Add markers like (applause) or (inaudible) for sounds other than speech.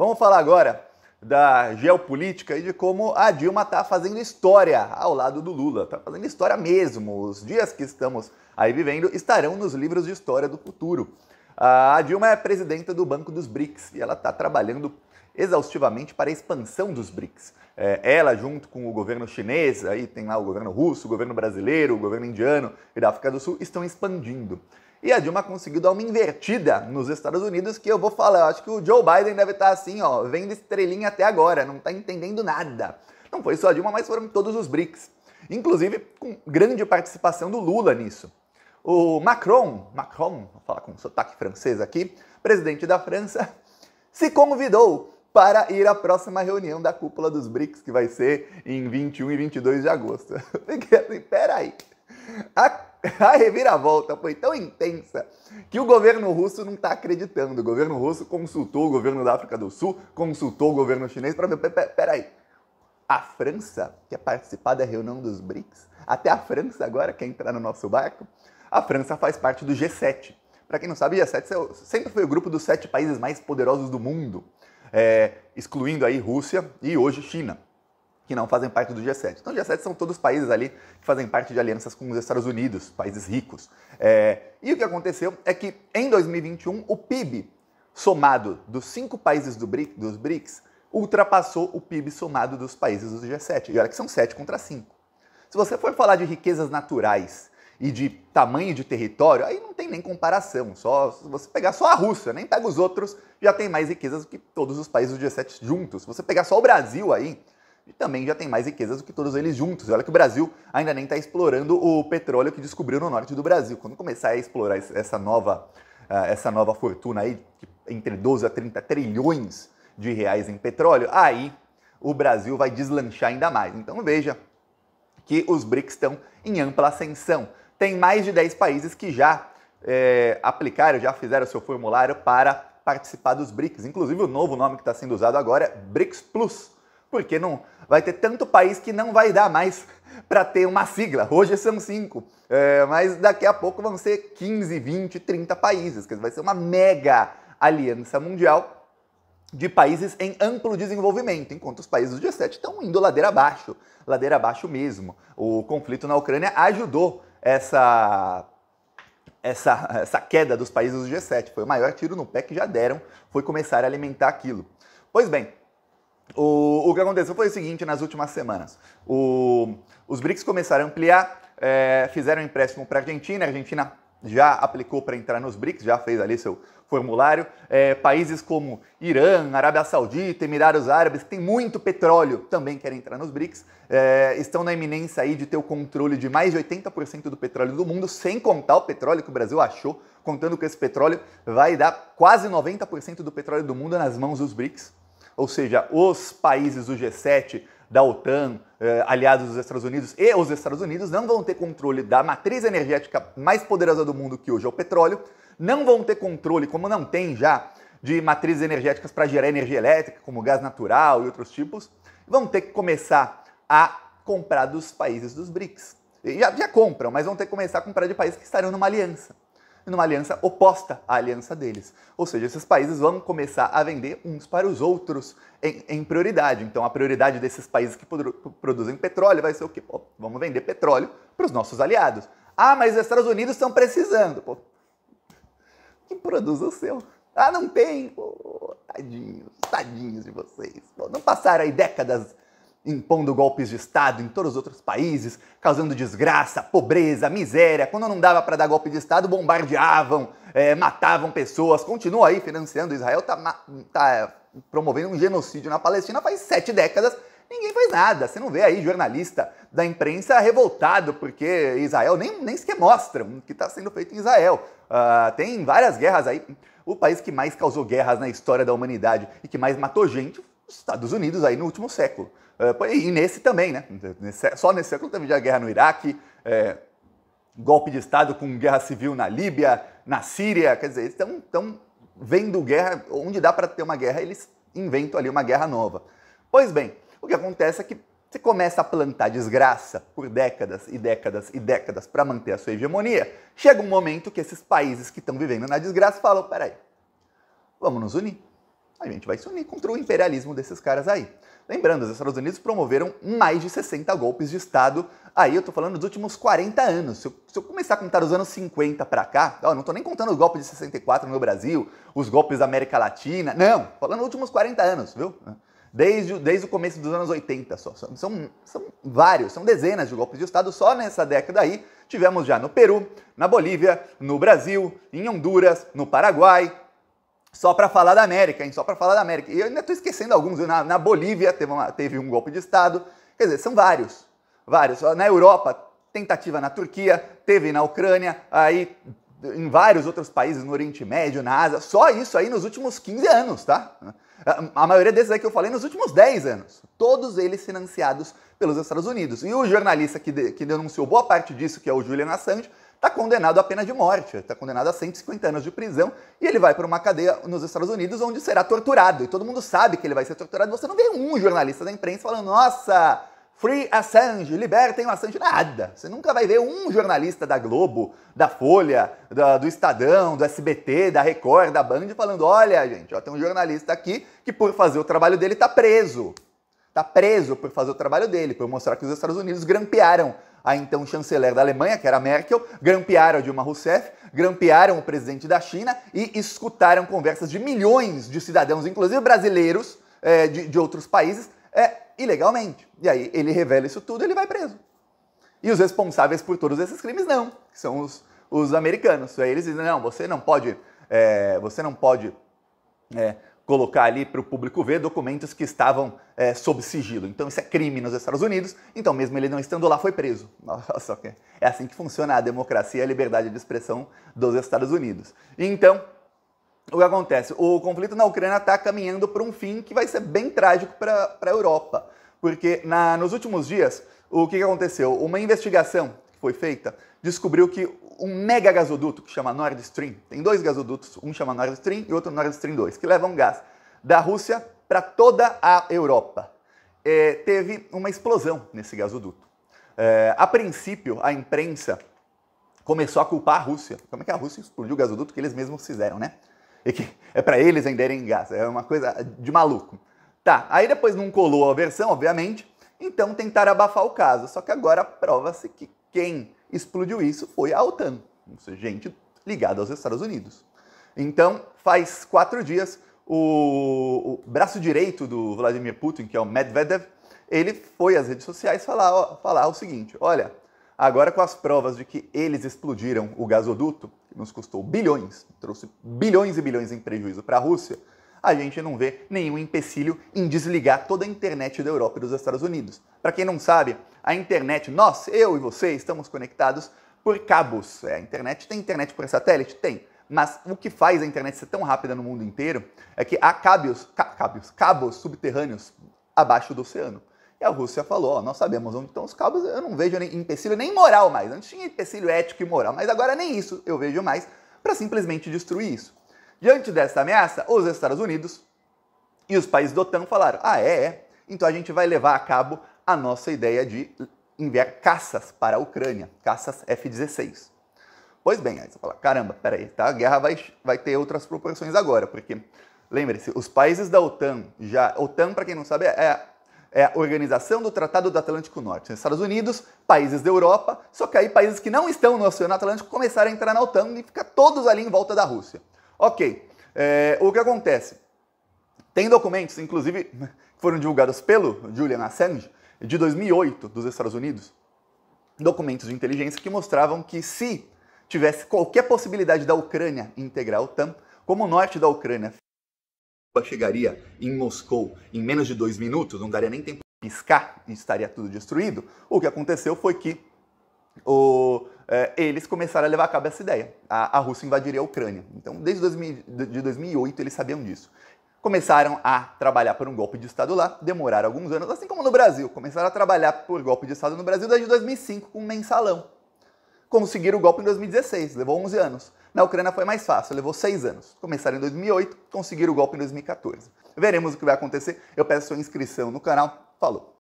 Vamos falar agora da geopolítica e de como a Dilma está fazendo história ao lado do Lula. Está fazendo história mesmo. Os dias que estamos aí vivendo estarão nos livros de história do futuro. A Dilma é presidenta do Banco dos BRICS e ela está trabalhando exaustivamente para a expansão dos BRICS. É, ela, junto com o governo chinês, aí tem lá o governo russo, o governo brasileiro, o governo indiano e da África do Sul, estão expandindo. E a Dilma conseguiu dar uma invertida nos Estados Unidos que eu vou falar. Eu acho que o Joe Biden deve estar tá assim, ó, vendo estrelinha até agora, não está entendendo nada. Não foi só a Dilma, mas foram todos os BRICS. Inclusive com grande participação do Lula nisso. O Macron, Macron, vou falar com um sotaque francês aqui, presidente da França, (laughs) se convidou para ir à próxima reunião da cúpula dos BRICS, que vai ser em 21 e 22 de agosto. (laughs) Fiquei assim, peraí. A (laughs) a reviravolta foi tão intensa que o governo russo não está acreditando. O governo russo consultou o governo da África do Sul, consultou o governo chinês para ver, peraí, a França quer é participar da reunião dos BRICS? Até a França agora quer é entrar no nosso barco? A França faz parte do G7. Para quem não sabe, é o G7 sempre foi o grupo dos sete países mais poderosos do mundo, é, excluindo aí Rússia e hoje China que não fazem parte do G7. Então, o G7 são todos os países ali que fazem parte de alianças com os Estados Unidos, países ricos. É, e o que aconteceu é que em 2021 o PIB somado dos cinco países do BRIC, dos BRICS ultrapassou o PIB somado dos países do G7. E olha que são 7 contra 5. Se você for falar de riquezas naturais e de tamanho de território, aí não tem nem comparação. Só se você pegar só a Rússia, nem pega os outros, já tem mais riquezas do que todos os países do G7 juntos. Se você pegar só o Brasil aí, e também já tem mais riquezas do que todos eles juntos. Olha que o Brasil ainda nem está explorando o petróleo que descobriu no norte do Brasil. Quando começar a explorar essa nova, ah, essa nova fortuna aí, entre 12 a 30 trilhões de reais em petróleo, aí o Brasil vai deslanchar ainda mais. Então veja que os BRICS estão em ampla ascensão. Tem mais de 10 países que já é, aplicaram, já fizeram seu formulário para participar dos BRICS. Inclusive, o novo nome que está sendo usado agora é BRICS Plus porque não vai ter tanto país que não vai dar mais para ter uma sigla. Hoje são cinco, é, mas daqui a pouco vão ser 15, 20, 30 países. Quer dizer, vai ser uma mega aliança mundial de países em amplo desenvolvimento, enquanto os países do G7 estão indo ladeira abaixo, ladeira abaixo mesmo. O conflito na Ucrânia ajudou essa essa, essa queda dos países do G7. Foi o maior tiro no pé que já deram, foi começar a alimentar aquilo. Pois bem, o, o que aconteceu foi o seguinte nas últimas semanas. O, os BRICS começaram a ampliar, é, fizeram um empréstimo para a Argentina, a Argentina já aplicou para entrar nos BRICS, já fez ali seu formulário. É, países como Irã, Arábia Saudita, Emirados Árabes, que tem muito petróleo, também querem entrar nos BRICS, é, estão na iminência aí de ter o controle de mais de 80% do petróleo do mundo, sem contar o petróleo que o Brasil achou, contando que esse petróleo vai dar quase 90% do petróleo do mundo nas mãos dos BRICS ou seja, os países do G7, da OTAN, eh, aliados dos Estados Unidos e os Estados Unidos, não vão ter controle da matriz energética mais poderosa do mundo, que hoje é o petróleo, não vão ter controle, como não tem já, de matrizes energéticas para gerar energia elétrica, como gás natural e outros tipos, vão ter que começar a comprar dos países dos BRICS. Já, já compram, mas vão ter que começar a comprar de países que estariam numa aliança numa aliança oposta à aliança deles. Ou seja, esses países vão começar a vender uns para os outros em, em prioridade. Então, a prioridade desses países que produzem petróleo vai ser o quê? Pô, vamos vender petróleo para os nossos aliados. Ah, mas os Estados Unidos estão precisando. Pô, que produz o seu? Ah, não tem? Pô, tadinhos, tadinhos de vocês. Pô, não passaram aí décadas impondo golpes de Estado em todos os outros países, causando desgraça, pobreza, miséria. Quando não dava para dar golpe de Estado, bombardeavam, é, matavam pessoas. Continua aí financiando Israel, tá, tá é, promovendo um genocídio na Palestina faz sete décadas. Ninguém faz nada. Você não vê aí jornalista da imprensa revoltado porque Israel nem, nem sequer mostra o que está sendo feito em Israel. Uh, tem várias guerras aí. O país que mais causou guerras na história da humanidade e que mais matou gente Estados Unidos aí no último século. Eh, e nesse também, né? Só nesse século também já guerra no Iraque, é, golpe de Estado com guerra civil na Líbia, na Síria. Quer dizer, eles estão vendo guerra, onde dá para ter uma guerra, eles inventam ali uma guerra nova. Pois bem, o que acontece é que você começa a plantar desgraça por décadas e décadas e décadas para manter a sua hegemonia. Chega um momento que esses países que estão vivendo na desgraça falam: peraí, vamos nos unir a gente vai se unir contra o imperialismo desses caras aí. Lembrando, os Estados Unidos promoveram mais de 60 golpes de Estado. Aí eu tô falando dos últimos 40 anos. Se eu, se eu começar a contar os anos 50 para cá, ó, não tô nem contando os golpes de 64 no Brasil, os golpes da América Latina. Não, falando dos últimos 40 anos, viu? Desde, desde o começo dos anos 80 só. São, são, são vários, são dezenas de golpes de Estado só nessa década aí. Tivemos já no Peru, na Bolívia, no Brasil, em Honduras, no Paraguai, só para falar da América, hein? Só para falar da América. E eu ainda estou esquecendo alguns. Na, na Bolívia teve, uma, teve um golpe de Estado. Quer dizer, são vários. Vários. Na Europa, tentativa na Turquia, teve na Ucrânia, aí em vários outros países no Oriente Médio, na Ásia, só isso aí nos últimos 15 anos, tá? A maioria desses aí que eu falei nos últimos 10 anos. Todos eles financiados pelos Estados Unidos. E o jornalista que, de, que denunciou boa parte disso, que é o Julian Assange, está condenado à pena de morte, está condenado a 150 anos de prisão e ele vai para uma cadeia nos Estados Unidos onde será torturado. E todo mundo sabe que ele vai ser torturado. Você não vê um jornalista da imprensa falando, nossa, Free Assange, libertem o Assange. Nada. Você nunca vai ver um jornalista da Globo, da Folha, da, do Estadão, do SBT, da Record, da Band falando: olha, gente, ó, tem um jornalista aqui que por fazer o trabalho dele está preso. Está preso por fazer o trabalho dele, por mostrar que os Estados Unidos grampearam a então chanceler da Alemanha, que era Merkel, grampearam Dilma Rousseff, grampearam o presidente da China e escutaram conversas de milhões de cidadãos, inclusive brasileiros é, de, de, outros países, é, ilegalmente. E aí ele revela isso tudo e ele vai preso. E os responsáveis por todos esses crimes não, que são os, os americanos. E aí eles dizem, não, você não pode, é, você não pode é, colocar ali para o público ver documentos que estavam é, sob sigilo. Então isso é crime nos Estados Unidos, então mesmo ele não estando lá foi preso. (laughs) é assim que funciona a democracia e a liberdade de expressão dos Estados Unidos. Então, o que acontece? O conflito na Ucrânia está caminhando para um fim que vai ser bem trágico para a Europa, porque na, nos últimos dias, o que, que aconteceu? Uma investigação que foi feita descobriu que um mega gasoduto que chama Nord Stream. Tem dois gasodutos, um chama Nord Stream e outro Nord Stream 2, que levam gás da Rússia para toda a Europa. É, teve uma explosão nesse gasoduto. É, a princípio, a imprensa começou a culpar a Rússia. Como é que a Rússia explodiu o gasoduto que eles mesmos fizeram, né? E que é para eles venderem gás. É uma coisa de maluco. Tá, aí depois não colou a versão, obviamente. Então tentaram abafar o caso. Só que agora prova-se que quem explodiu isso foi a OTAN, seja, gente ligada aos Estados Unidos. Então, faz quatro dias, o, o, braço direito do Vladimir Putin, que é o Medvedev, ele foi às redes sociais falar, ó, falar o seguinte: olha, agora com as provas de que eles explodiram o gasoduto, que nos custou bilhões, trouxe bilhões e bilhões em prejuízo para a Rússia, a gente não vê nenhum empecilho em desligar toda a internet da Europa e dos Estados Unidos. Para quem não sabe, a internet, nós, eu e você, estamos conectados por cabos. É, a internet tem internet por satélite? Tem. Mas o que faz a internet ser tão rápida no mundo inteiro é que há cabos, ca cabos, cabos subterrâneos abaixo do oceano. E a Rússia falou: ó, nós sabemos onde estão os cabos, eu não vejo nem empecilho nem moral mais. Antes tinha empecilho ético e moral, mas agora nem isso eu vejo mais para simplesmente destruir isso. Diante dessa ameaça, os Estados Unidos e os países da OTAN falaram: ah, é, é. Então a gente vai levar a cabo a nossa ideia de enviar caças para a Ucrânia, caças F-16. Pois bem, aí você fala: caramba, peraí, tá? a guerra vai, vai ter outras proporções agora, porque, lembre-se, os países da OTAN já. OTAN, para quem não sabe, é é a Organização do Tratado do Atlântico Norte. Estados Unidos, países da Europa, só que aí países que não estão no Oceano Atlântico começaram a entrar na OTAN e ficar todos ali em volta da Rússia. Ok, é, o que acontece? Tem documentos, inclusive, (laughs) que foram divulgados pelo Julian Assange, de 2008, dos Estados Unidos, documentos de inteligência que mostravam que se tivesse qualquer possibilidade da Ucrânia integrar a OTAN, como o norte da Ucrânia chegaria em Moscou em menos de dois minutos, não daria nem tempo de piscar e estaria tudo destruído, o que aconteceu foi que o é, eles começaram a levar a cabo essa ideia. A, a Rússia invadiria a Ucrânia. Então, desde 2000, de 2008, eles sabiam disso. Começaram a trabalhar por um golpe de Estado lá, demoraram alguns anos, assim como no Brasil. Começaram a trabalhar por golpe de Estado no Brasil desde 2005, com um mensalão. Conseguiram o golpe em 2016, levou 11 anos. Na Ucrânia foi mais fácil, levou 6 anos. Começaram em 2008, conseguiram o golpe em 2014. Veremos o que vai acontecer. Eu peço sua inscrição no canal. Falou!